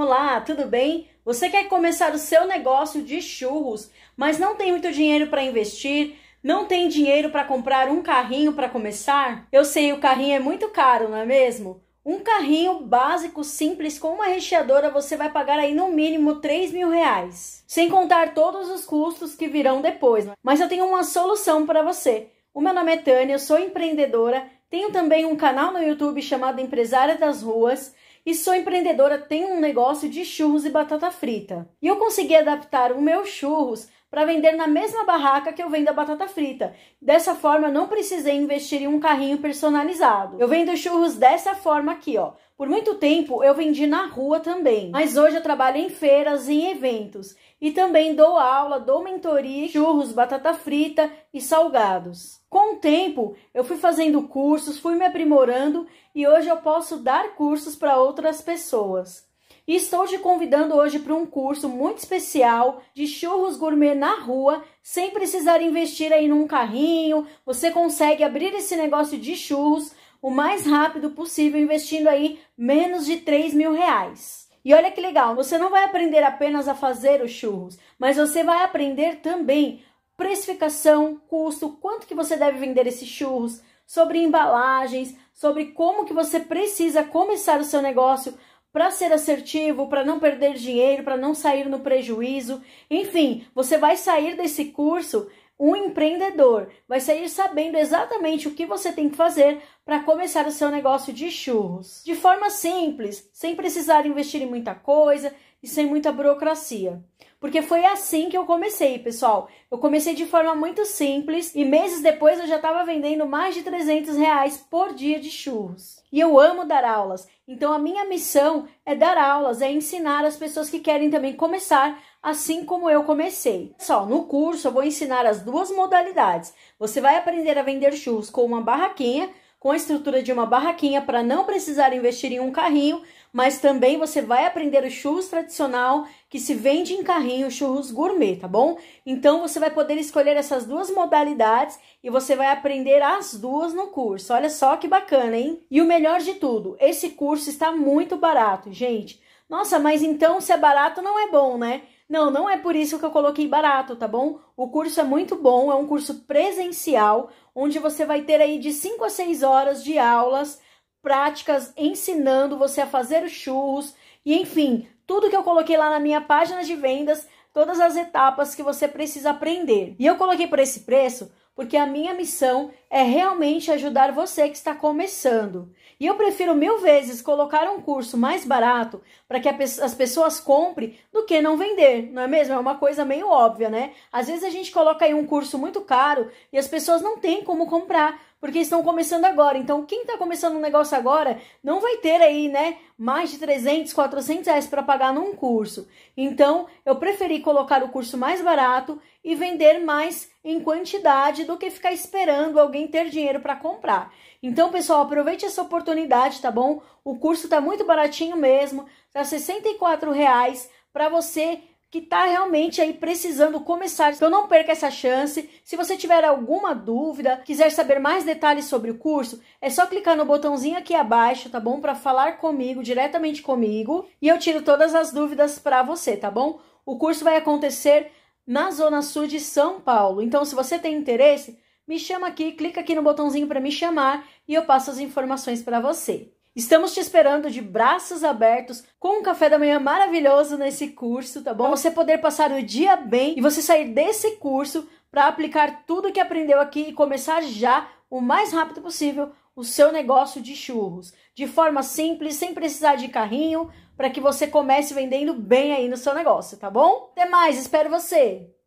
Olá, tudo bem? Você quer começar o seu negócio de churros, mas não tem muito dinheiro para investir? Não tem dinheiro para comprar um carrinho para começar? Eu sei, o carrinho é muito caro, não é mesmo? Um carrinho básico, simples, com uma recheadora, você vai pagar aí no mínimo 3 mil reais. Sem contar todos os custos que virão depois. Né? Mas eu tenho uma solução para você. O meu nome é Tânia, eu sou empreendedora, tenho também um canal no YouTube chamado Empresária das Ruas e sou empreendedora, tenho um negócio de churros e batata frita. E eu consegui adaptar o meu churros para vender na mesma barraca que eu vendo a batata frita. Dessa forma, eu não precisei investir em um carrinho personalizado. Eu vendo churros dessa forma aqui, ó. Por muito tempo eu vendi na rua também, mas hoje eu trabalho em feiras e em eventos e também dou aula, dou mentoria, churros, batata frita e salgados. Com o tempo eu fui fazendo cursos, fui me aprimorando e hoje eu posso dar cursos para outras pessoas. E estou te convidando hoje para um curso muito especial de churros gourmet na rua, sem precisar investir aí num carrinho. Você consegue abrir esse negócio de churros o mais rápido possível, investindo aí menos de 3 mil reais. E olha que legal, você não vai aprender apenas a fazer os churros, mas você vai aprender também precificação, custo, quanto que você deve vender esses churros, sobre embalagens, sobre como que você precisa começar o seu negócio, para ser assertivo, para não perder dinheiro, para não sair no prejuízo. Enfim, você vai sair desse curso um empreendedor, vai sair sabendo exatamente o que você tem que fazer para começar o seu negócio de churros. De forma simples, sem precisar investir em muita coisa, e sem muita burocracia. Porque foi assim que eu comecei, pessoal. Eu comecei de forma muito simples e meses depois eu já estava vendendo mais de 300 reais por dia de churros. E eu amo dar aulas, então a minha missão é dar aulas, é ensinar as pessoas que querem também começar, assim como eu comecei. Só no curso eu vou ensinar as duas modalidades. Você vai aprender a vender churros com uma barraquinha com a estrutura de uma barraquinha para não precisar investir em um carrinho, mas também você vai aprender o churros tradicional que se vende em carrinho, churros gourmet, tá bom? Então você vai poder escolher essas duas modalidades e você vai aprender as duas no curso. Olha só que bacana, hein? E o melhor de tudo, esse curso está muito barato, gente. Nossa, mas então se é barato não é bom, né? Não, não é por isso que eu coloquei barato, tá bom? O curso é muito bom, é um curso presencial, onde você vai ter aí de 5 a 6 horas de aulas práticas ensinando você a fazer os churros e enfim, tudo que eu coloquei lá na minha página de vendas, todas as etapas que você precisa aprender. E eu coloquei por esse preço porque a minha missão é realmente ajudar você que está começando. E eu prefiro mil vezes colocar um curso mais barato para que as pessoas comprem do que não vender, não é mesmo? É uma coisa meio óbvia, né? Às vezes a gente coloca aí um curso muito caro e as pessoas não têm como comprar porque estão começando agora. Então, quem está começando um negócio agora não vai ter aí, né, mais de 300, 400 reais para pagar num curso. Então, eu preferi colocar o curso mais barato e vender mais em quantidade do que ficar esperando alguém ter dinheiro para comprar. Então, pessoal, aproveite essa oportunidade, tá bom? O curso está muito baratinho mesmo, tá R$ reais para você que está realmente aí precisando começar. Então não perca essa chance. Se você tiver alguma dúvida, quiser saber mais detalhes sobre o curso, é só clicar no botãozinho aqui abaixo, tá bom? Para falar comigo, diretamente comigo, e eu tiro todas as dúvidas para você, tá bom? O curso vai acontecer na Zona Sul de São Paulo. Então se você tem interesse, me chama aqui, clica aqui no botãozinho para me chamar e eu passo as informações para você. Estamos te esperando de braços abertos, com um café da manhã maravilhoso nesse curso, tá bom? Pra você poder passar o dia bem e você sair desse curso para aplicar tudo que aprendeu aqui e começar já o mais rápido possível o seu negócio de churros, de forma simples, sem precisar de carrinho, para que você comece vendendo bem aí no seu negócio, tá bom? Até mais, espero você.